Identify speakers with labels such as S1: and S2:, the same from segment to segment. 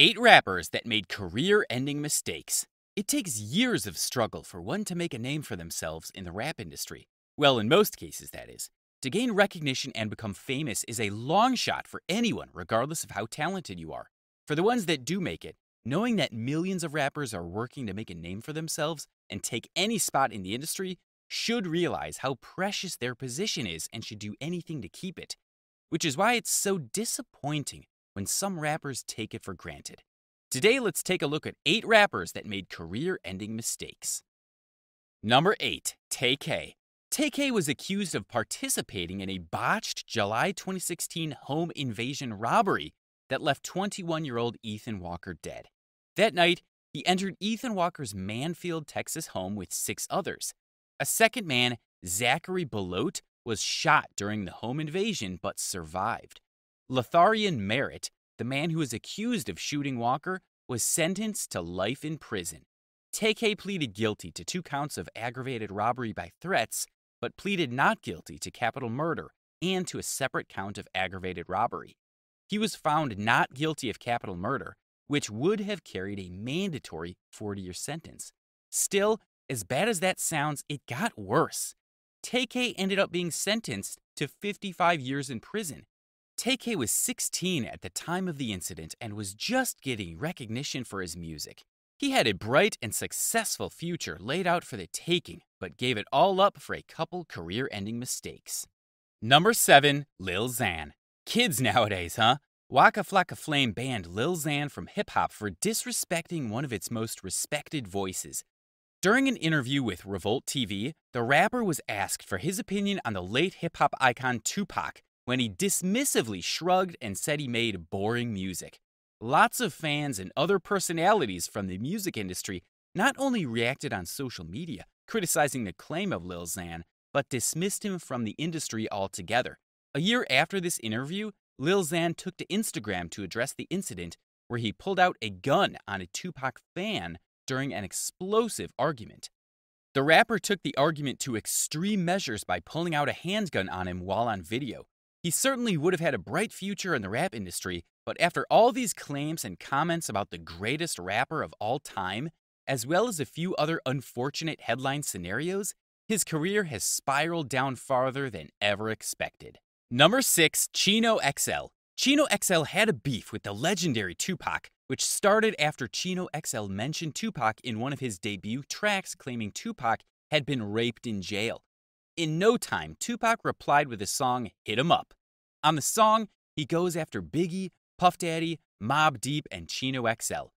S1: Eight rappers that made career ending mistakes. It takes years of struggle for one to make a name for themselves in the rap industry. Well, in most cases, that is. To gain recognition and become famous is a long shot for anyone, regardless of how talented you are. For the ones that do make it, knowing that millions of rappers are working to make a name for themselves and take any spot in the industry should realize how precious their position is and should do anything to keep it. Which is why it's so disappointing when some rappers take it for granted. Today, let's take a look at eight rappers that made career ending mistakes. Number 8. TK. TK was accused of participating in a botched July 2016 home invasion robbery that left 21 year old Ethan Walker dead. That night, he entered Ethan Walker's Manfield, Texas home with six others. A second man, Zachary Belote, was shot during the home invasion but survived. Lotharian Merritt, the man who was accused of shooting Walker, was sentenced to life in prison. Teke pleaded guilty to two counts of aggravated robbery by threats, but pleaded not guilty to capital murder and to a separate count of aggravated robbery. He was found not guilty of capital murder, which would have carried a mandatory 40 year sentence. Still, as bad as that sounds, it got worse. Teke ended up being sentenced to 55 years in prison Takei was 16 at the time of the incident and was just getting recognition for his music. He had a bright and successful future laid out for the taking, but gave it all up for a couple career ending mistakes. Number 7, Lil Xan. Kids nowadays, huh? Waka Flocka Flame banned Lil Xan from hip hop for disrespecting one of its most respected voices. During an interview with Revolt TV, the rapper was asked for his opinion on the late hip hop icon Tupac when he dismissively shrugged and said he made boring music. Lots of fans and other personalities from the music industry not only reacted on social media, criticizing the claim of Lil Xan, but dismissed him from the industry altogether. A year after this interview, Lil Xan took to Instagram to address the incident where he pulled out a gun on a Tupac fan during an explosive argument. The rapper took the argument to extreme measures by pulling out a handgun on him while on video, he certainly would have had a bright future in the rap industry, but after all these claims and comments about the greatest rapper of all time, as well as a few other unfortunate headline scenarios, his career has spiraled down farther than ever expected. Number 6, Chino XL. Chino XL had a beef with the legendary Tupac, which started after Chino XL mentioned Tupac in one of his debut tracks claiming Tupac had been raped in jail. In no time, Tupac replied with his song Hit 'em Up. On the song, he goes after Biggie, Puff Daddy, Mob Deep, and Chino XL.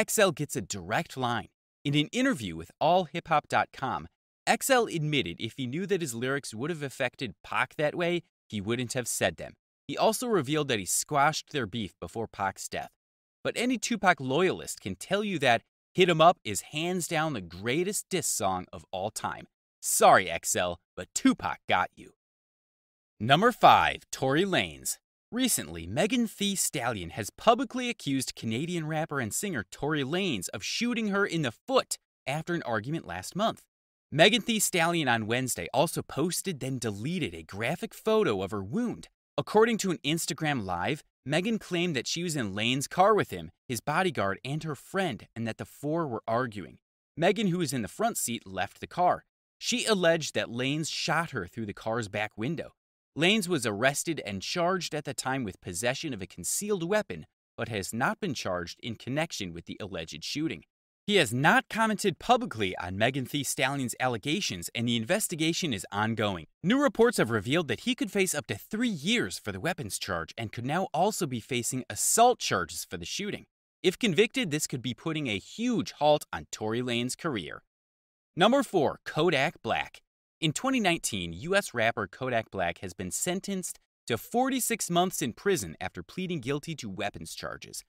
S1: XL gets a direct line. In an interview with AllHipHop.com, XL admitted if he knew that his lyrics would have affected Pac that way, he wouldn't have said them. He also revealed that he squashed their beef before Pac's death. But any Tupac loyalist can tell you that Hit 'em Up is hands down the greatest diss song of all time. Sorry, XL, but Tupac got you. Number 5. Tory Lanez Recently, Megan Thee Stallion has publicly accused Canadian rapper and singer Tory Lanez of shooting her in the foot after an argument last month. Megan Thee Stallion on Wednesday also posted then deleted a graphic photo of her wound. According to an Instagram Live, Megan claimed that she was in Lane's car with him, his bodyguard, and her friend, and that the four were arguing. Megan, who was in the front seat, left the car. She alleged that Lanes shot her through the car's back window. Lanes was arrested and charged at the time with possession of a concealed weapon, but has not been charged in connection with the alleged shooting. He has not commented publicly on Megan Thee Stallion's allegations, and the investigation is ongoing. New reports have revealed that he could face up to three years for the weapons charge and could now also be facing assault charges for the shooting. If convicted, this could be putting a huge halt on Tory Lane's career. Number 4. Kodak Black In 2019, U.S. rapper Kodak Black has been sentenced to 46 months in prison after pleading guilty to weapons charges.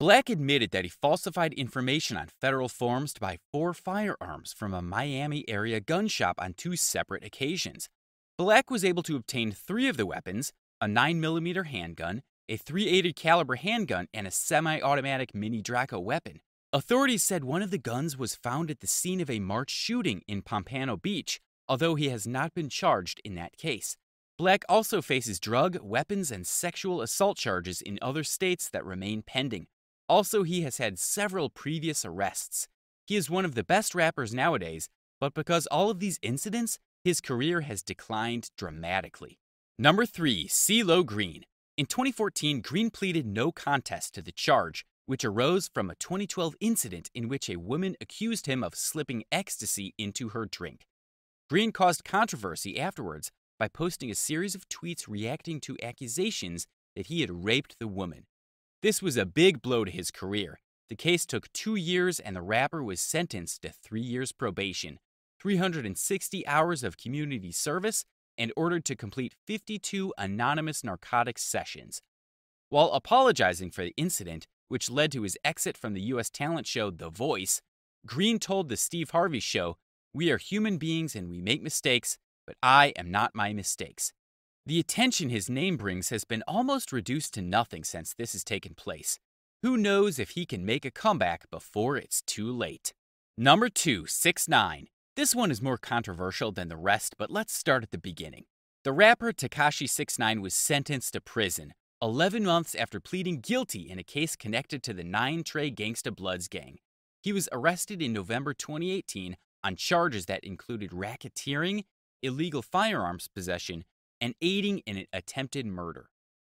S1: Black admitted that he falsified information on federal forms to buy four firearms from a Miami area gun shop on two separate occasions. Black was able to obtain three of the weapons a 9mm handgun, a 380 caliber handgun, and a semi automatic mini Draco weapon. Authorities said one of the guns was found at the scene of a March shooting in Pompano Beach, although he has not been charged in that case. Black also faces drug, weapons, and sexual assault charges in other states that remain pending. Also, he has had several previous arrests. He is one of the best rappers nowadays, but because all of these incidents, his career has declined dramatically. Number 3. CeeLo Green In 2014, Green pleaded no contest to the charge, which arose from a 2012 incident in which a woman accused him of slipping ecstasy into her drink. Green caused controversy afterwards by posting a series of tweets reacting to accusations that he had raped the woman. This was a big blow to his career. The case took two years, and the rapper was sentenced to three years probation, 360 hours of community service, and ordered to complete 52 anonymous narcotics sessions. While apologizing for the incident, which led to his exit from the US talent show The Voice, Green told The Steve Harvey Show, We are human beings and we make mistakes, but I am not my mistakes. The attention his name brings has been almost reduced to nothing since this has taken place. Who knows if he can make a comeback before it's too late? Number 2, 6 9 This one is more controversial than the rest, but let's start at the beginning. The rapper Takashi 69 was sentenced to prison 11 months after pleading guilty in a case connected to the Nine Trey Gangsta Bloods gang. He was arrested in November 2018 on charges that included racketeering, illegal firearms possession, and aiding in an attempted murder.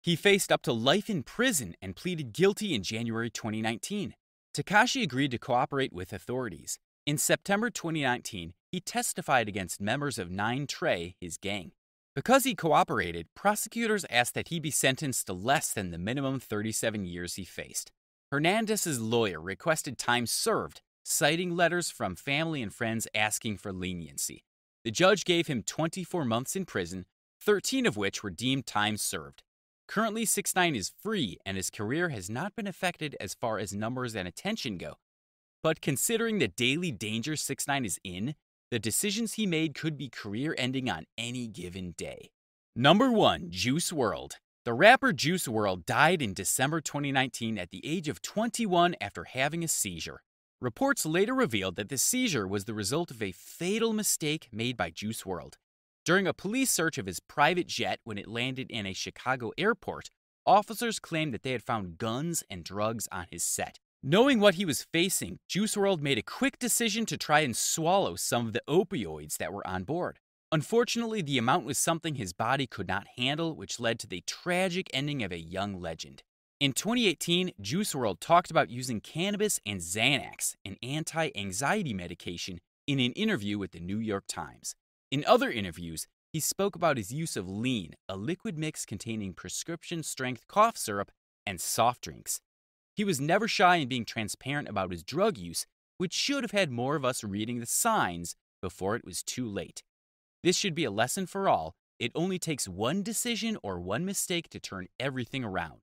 S1: He faced up to life in prison and pleaded guilty in January 2019. Takashi agreed to cooperate with authorities. In September 2019, he testified against members of Nine Trey, his gang. Because he cooperated, prosecutors asked that he be sentenced to less than the minimum 37 years he faced. Hernandez's lawyer requested time served, citing letters from family and friends asking for leniency. The judge gave him 24 months in prison, 13 of which were deemed time served. Currently, 6ix9ine is free and his career has not been affected as far as numbers and attention go. But considering the daily danger 6ix9ine is in, the decisions he made could be career ending on any given day. Number 1. Juice World. The rapper Juice World died in December 2019 at the age of 21 after having a seizure. Reports later revealed that the seizure was the result of a fatal mistake made by Juice World. During a police search of his private jet when it landed in a Chicago airport, officers claimed that they had found guns and drugs on his set. Knowing what he was facing, Juice World made a quick decision to try and swallow some of the opioids that were on board. Unfortunately, the amount was something his body could not handle, which led to the tragic ending of a young legend. In 2018, Juice World talked about using cannabis and Xanax, an anti-anxiety medication, in an interview with the New York Times. In other interviews, he spoke about his use of lean, a liquid mix containing prescription strength cough syrup and soft drinks. He was never shy in being transparent about his drug use, which should have had more of us reading the signs before it was too late. This should be a lesson for all. It only takes one decision or one mistake to turn everything around.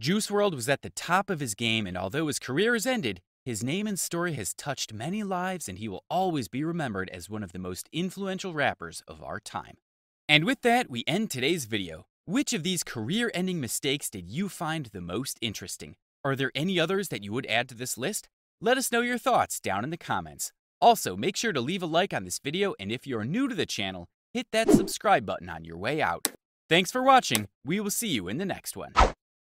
S1: Juice World was at the top of his game, and although his career is ended, his name and story has touched many lives, and he will always be remembered as one of the most influential rappers of our time. And with that, we end today's video. Which of these career-ending mistakes did you find the most interesting? Are there any others that you would add to this list? Let us know your thoughts down in the comments. Also, make sure to leave a like on this video, and if you're new to the channel, hit that subscribe button on your way out. Thanks for watching. We will see you in the next one.